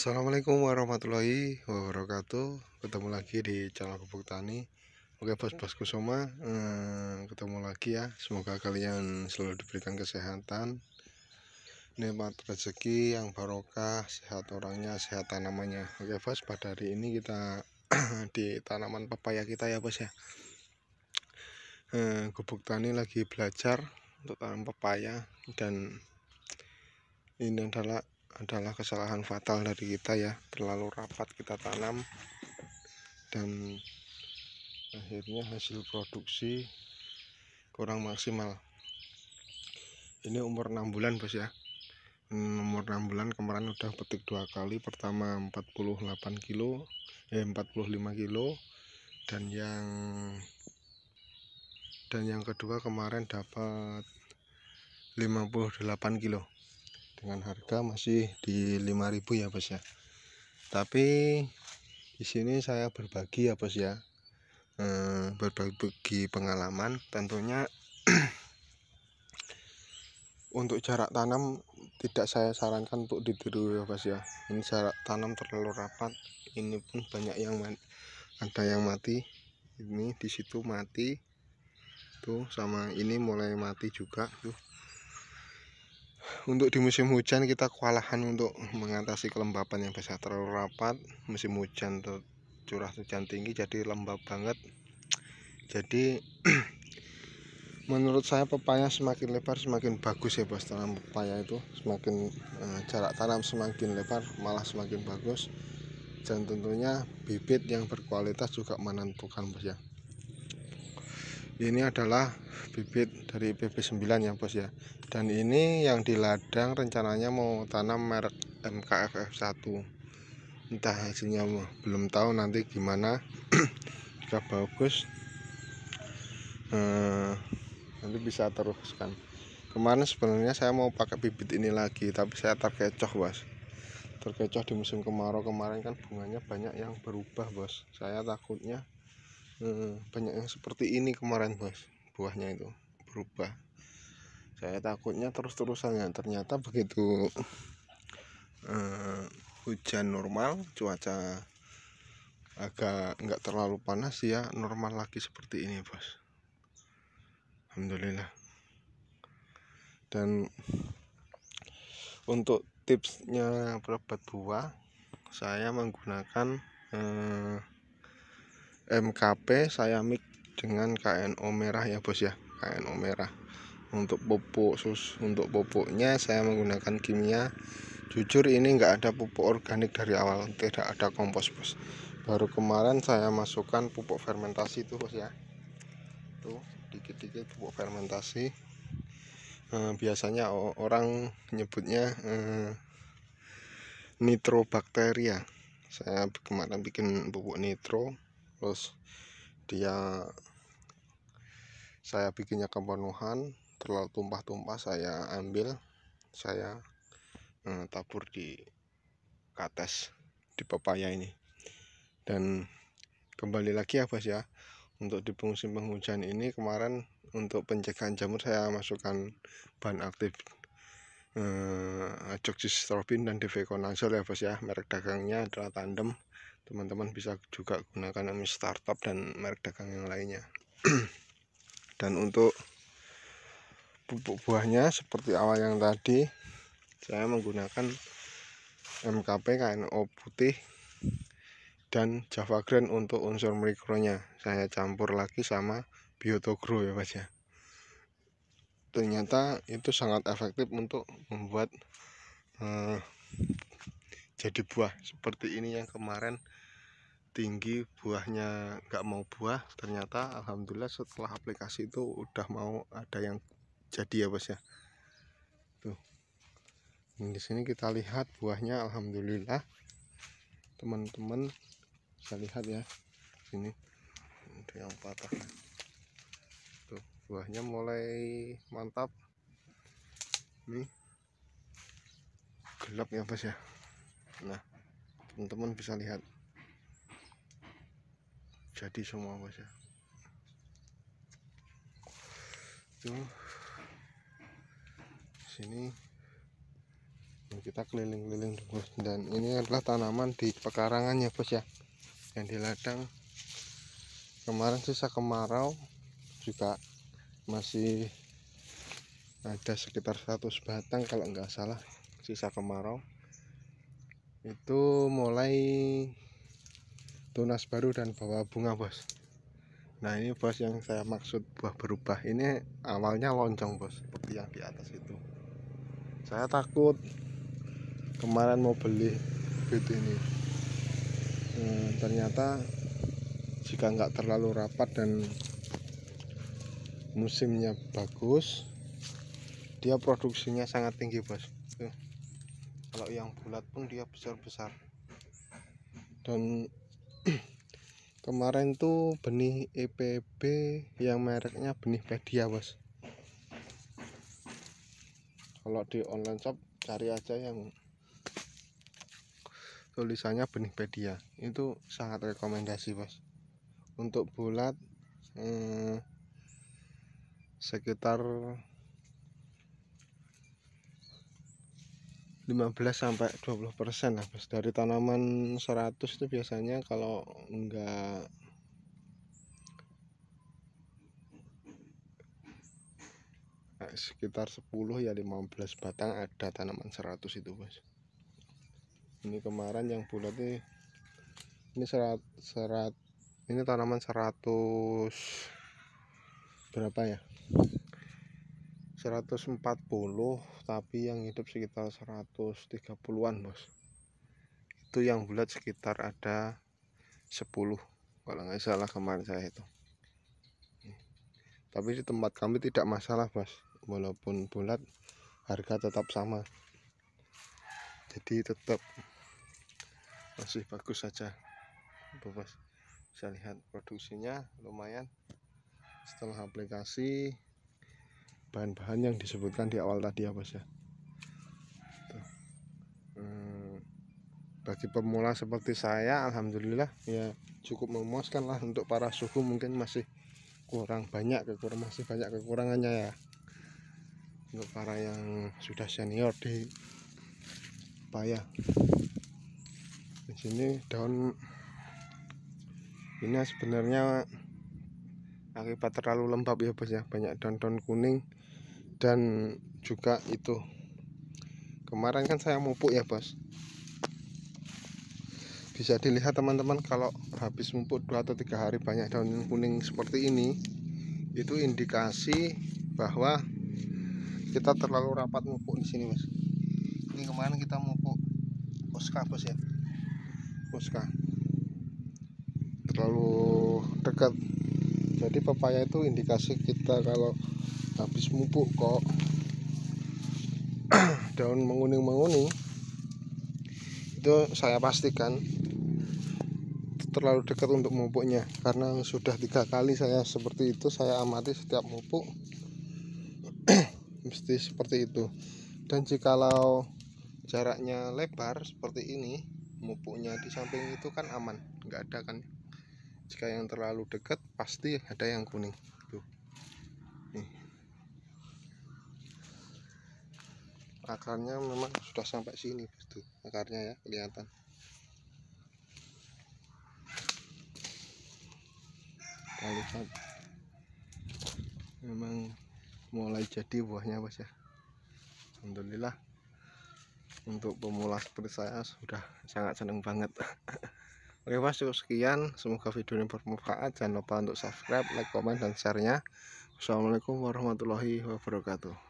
Assalamualaikum warahmatullahi wabarakatuh ketemu lagi di channel pupuk tani oke bos-bosku semua hmm, ketemu lagi ya semoga kalian selalu diberikan kesehatan nikmat rezeki yang barokah sehat orangnya sehat tanamannya oke bos pada hari ini kita di tanaman pepaya kita ya bos ya eh, gubuk tani lagi belajar untuk tanam pepaya dan ini adalah adalah kesalahan fatal dari kita ya terlalu rapat kita tanam dan akhirnya hasil produksi kurang maksimal ini umur 6 bulan bos ya hmm, umur 6 bulan kemarin udah petik dua kali pertama 48 kilo eh 45 kilo dan yang dan yang kedua kemarin dapat 58 kilo dengan harga masih di 5000 ya bos ya tapi di sini saya berbagi ya bos ya eh, berbagi pengalaman tentunya untuk jarak tanam tidak saya sarankan untuk ditiru ya bos ya ini jarak tanam terlalu rapat ini pun banyak yang ada yang mati ini disitu mati tuh sama ini mulai mati juga tuh untuk di musim hujan kita kewalahan untuk mengatasi kelembapan yang bisa terlalu rapat musim hujan curah hujan tinggi jadi lembab banget jadi menurut saya pepaya semakin lebar semakin bagus ya bos tanam pepaya itu semakin eh, jarak tanam semakin lebar malah semakin bagus dan tentunya bibit yang berkualitas juga menentukan bos ya ini adalah bibit dari pp 9 ya bos ya dan ini yang di ladang rencananya mau tanam merek MKFF1 entah hasilnya belum tahu nanti gimana jika bagus eh, nanti bisa teruskan kemarin sebenarnya saya mau pakai bibit ini lagi tapi saya terkecoh bos terkecoh di musim kemarau kemarin kan bunganya banyak yang berubah bos saya takutnya hmm, banyak yang seperti ini kemarin bos buahnya itu berubah saya takutnya terus-terusan ya ternyata begitu uh, hujan normal cuaca agak nggak terlalu panas ya normal lagi seperti ini bos Alhamdulillah dan untuk tipsnya berobat buah saya menggunakan eh, MKP saya mix dengan KNO merah ya bos ya KNO merah untuk pupuk sus untuk pupuknya saya menggunakan kimia jujur ini enggak ada pupuk organik dari awal tidak ada kompos bos baru kemarin saya masukkan pupuk fermentasi tuh bos ya tuh dikit-dikit pupuk fermentasi eh, biasanya orang nyebutnya eh, nitrobakteria saya kemarin bikin pupuk nitro terus dia saya bikinnya kepenuhan terlalu tumpah-tumpah saya ambil saya hmm, tabur di kates di pepaya ini dan kembali lagi ya bos ya untuk di musim penghujan ini kemarin untuk pencegahan jamur saya masukkan bahan aktif eh, Jogsis Robin dan Deveconazole ya bos ya merek dagangnya adalah tandem teman-teman bisa juga gunakan ami startup dan merek dagang yang lainnya dan untuk pupuk buahnya seperti awal yang tadi saya menggunakan MKP KNO putih dan Java Green untuk unsur mikronya saya campur lagi sama Biotogro ya Mas ya ternyata itu sangat efektif untuk membuat eh, jadi buah seperti ini yang kemarin tinggi buahnya nggak mau buah ternyata alhamdulillah setelah aplikasi itu udah mau ada yang jadi ya bos ya tuh di sini kita lihat buahnya alhamdulillah teman-teman bisa lihat ya sini itu yang patah tuh buahnya mulai mantap nih gelap ya bos ya nah teman-teman bisa lihat jadi semua bos ya tuh sini nah, kita keliling-keliling terus dan ini adalah tanaman di pekarangannya bos ya yang di ladang kemarin sisa kemarau juga masih ada sekitar 100 batang kalau nggak salah sisa kemarau itu mulai tunas baru dan bawa bunga bos nah ini bos yang saya maksud buah berubah ini awalnya loncong bos seperti yang di atas itu saya takut kemarin mau beli bit ini hmm, ternyata jika nggak terlalu rapat dan musimnya bagus dia produksinya sangat tinggi bos Tuh kalau yang bulat pun dia besar-besar dan kemarin tuh benih EPB yang mereknya benih pedia bos kalau di online shop cari aja yang tulisannya benih pedia itu sangat rekomendasi bos untuk bulat eh, sekitar 15 sampai 20 persen habis dari tanaman 100 itu biasanya kalau enggak nah, sekitar 10 ya 15 batang ada tanaman 100 itu bos ini kemarin yang bulat nih ini serat, serat ini tanaman 100 berapa ya 140 tapi yang hidup sekitar 130-an bos itu yang bulat sekitar ada 10 kalau nggak salah kemarin saya itu tapi di tempat kami tidak masalah bos walaupun bulat harga tetap sama jadi tetap masih bagus saja bos bisa lihat produksinya lumayan setelah aplikasi bahan-bahan yang disebutkan di awal tadi apa ya, saja? Ya. Hmm, bagi pemula seperti saya Alhamdulillah ya cukup memuaskan lah untuk para suku mungkin masih kurang banyak kekurang masih banyak kekurangannya ya untuk para yang sudah senior di paya. di sini daun ini sebenarnya akibat terlalu lembab ya bos ya banyak daun-daun kuning dan juga itu kemarin kan saya mupuk ya bos bisa dilihat teman-teman kalau habis mupuk dua atau tiga hari banyak daun kuning seperti ini itu indikasi bahwa kita terlalu rapat mupuk di sini bos ini kemarin kita mupuk poska bos ya poska terlalu dekat jadi pepaya itu indikasi kita kalau habis mumpuk kok daun menguning-menguning itu saya pastikan terlalu dekat untuk mumpuknya karena sudah tiga kali saya seperti itu saya amati setiap mumpuk mesti seperti itu dan jikalau jaraknya lebar seperti ini mumpuknya di samping itu kan aman nggak ada kan jika yang terlalu dekat pasti ada yang kuning tuh akarnya memang sudah sampai sini tuh gitu. akarnya ya kelihatan kita lihat memang mulai jadi buahnya bos ya Alhamdulillah untuk pemula seperti saya sudah sangat senang banget Oke mas cukup sekian Semoga video ini bermanfaat Jangan lupa untuk subscribe, like, komen, dan share-nya Wassalamualaikum warahmatullahi wabarakatuh